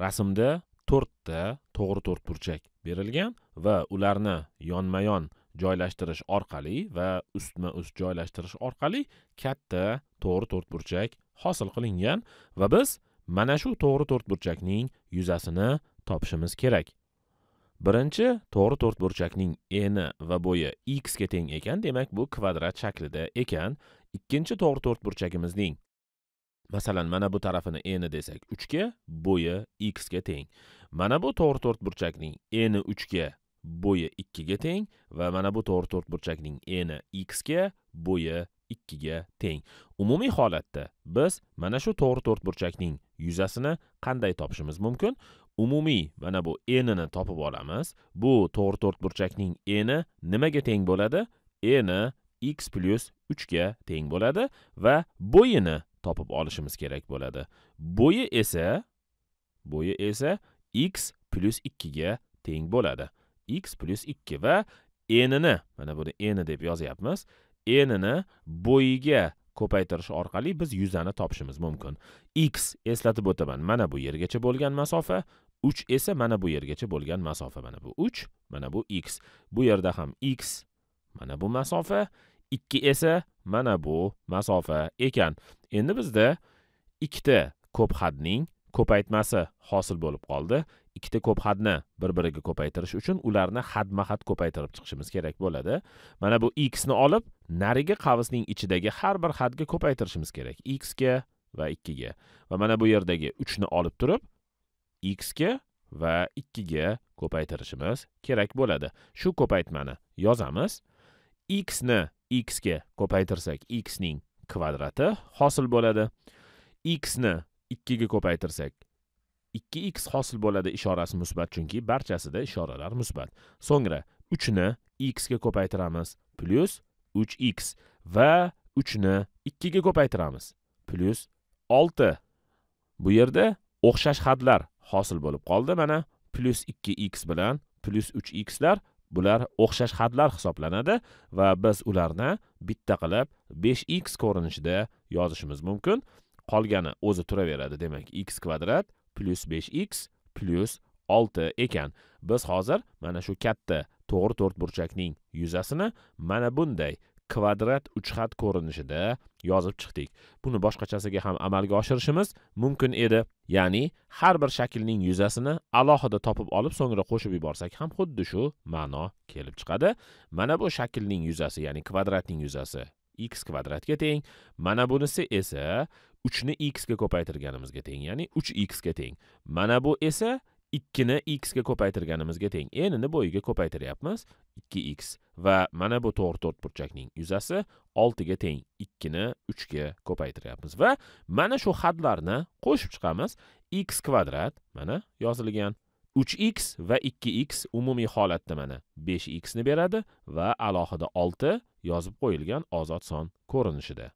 rasmda to'rtta to'g'ri to'rtburchak berilgan va ularni yonma yon joylashtirish orqali va ustma ust joylashtirish orqali katta to'g'ri to'rtburchak hosil qilingan va biz mana shu to'g'ri to'rtburchakning yuzasini topishimiz kerak birinchi to'g'ri to'rtburchakning eni va bo'yi x ga teng ekan demak bu kvadrat shaklida ekan ikkinchi to'g'ri to'rtburchagimizning masalan mana bu tarafini eni desak uchga bo'yi x ga teng mana bu to'g'ri to'rtburchakning eni uchga bo'yi ikkiga teng va mana bu to'g'ri to'rtburchakning eni x ga bo'yi ikkiga teng umumiy holatda biz mana shu to'g'ri to'rtburchakning yuzasini qanday topishimiz mumkin umumiy mana bu enini topib olamiz bu to'g'ri to'rtburchakning eni nimaga teng bo'ladi eni x plyus uchga teng bo'ladi va bo'yini topib olishimiz kerak bo'ladi bo'yi esa bo'yi esa x plyus ikkiga teng bo'ladi x plyus ikki va enini mana buni eni deb yozyapmiz enini bo'yiga ko'paytirish orqali biz yuzani topishimiz mumkin x eslatib o'taman mana bu yergacha bo'lgan masofa 3 esa mana bu yergacha bo'lgan masofa mana bu 3 mana bu x bu yerda ham x mana bu masofa 2 esa mana bu masofa ekan endi bizda ikkita ko'p hadning ko'paytmasi hosil bo'lib qoldi ikkita ko'p hadni bir biriga ko'paytirish uchun ularni hadma had ko'paytirib chiqishimiz kerak bo'ladi mana bu x ni olib narigi qavsning ichidagi har bir hadga ko'paytirishimiz kerak x ga va 2 ga va mana bu yerdagi 3 ni olib turib x ga va 2 ga ko'paytirishimiz kerak bo'ladi shu ko'paytmani yozamiz x ni x ga ko'paytirsak x ning kvadrati hosil bo'ladi x ni 2 ga ko'paytirsak 2x hosil bo'ladi ishorasi musbat chunki barchasida ishoralar musbat so'ngra 3 ni x ga ko'paytiramiz plyus 3x va 3 ni 2 ga ko'paytiramiz plyus 6 bu yerda o'xshash hadlar hosil bo'lib qoldi mana plyus 2x bilan plyus 3xlar bular o'xshash hadlar hisoblanadi va biz ularni bitta qilib 5x ko'rinishida yozishimiz mumkin qolgani o'zi turaveradi demak x kvadrat plyus 5x plyus 6 ekan biz hozir mana shu katta to'g'ri to'rtburchakning yuzasini mana bunday kvadrat uchxat ko'rinishida yozib chiqdik buni boshqachasiga ham amalga oshirishimiz mumkin edi ya'ni har bir shaklning yuzasini alohida topib olib so'ngra qo'shib yuborsak ham xuddi shu ma'no kelib chiqadi mana bu shaklning yuzasi ya'ni kvadratning yuzasi x kvadratga teng mana bunisi esa uchni x ga ko'paytirganimizga teng ya'ni uch x ga teng mana bu esa ikkini x ga ko'paytirganimizga teng n nni bo'yiga ko'paytiryapmiz 2x va mana bu to'g'ri to'rtburchakning yuzasi 6 ga teng 2 ni 3 ga ko'paytiryapmiz va mana shu hadlarni qo'shib chiqamiz x kvadrat mana yozilgan 3x va 2x umumiy holatda mana 5x ni beradi va alohida 6 yozib qo'yilgan ozod son ko'rinishida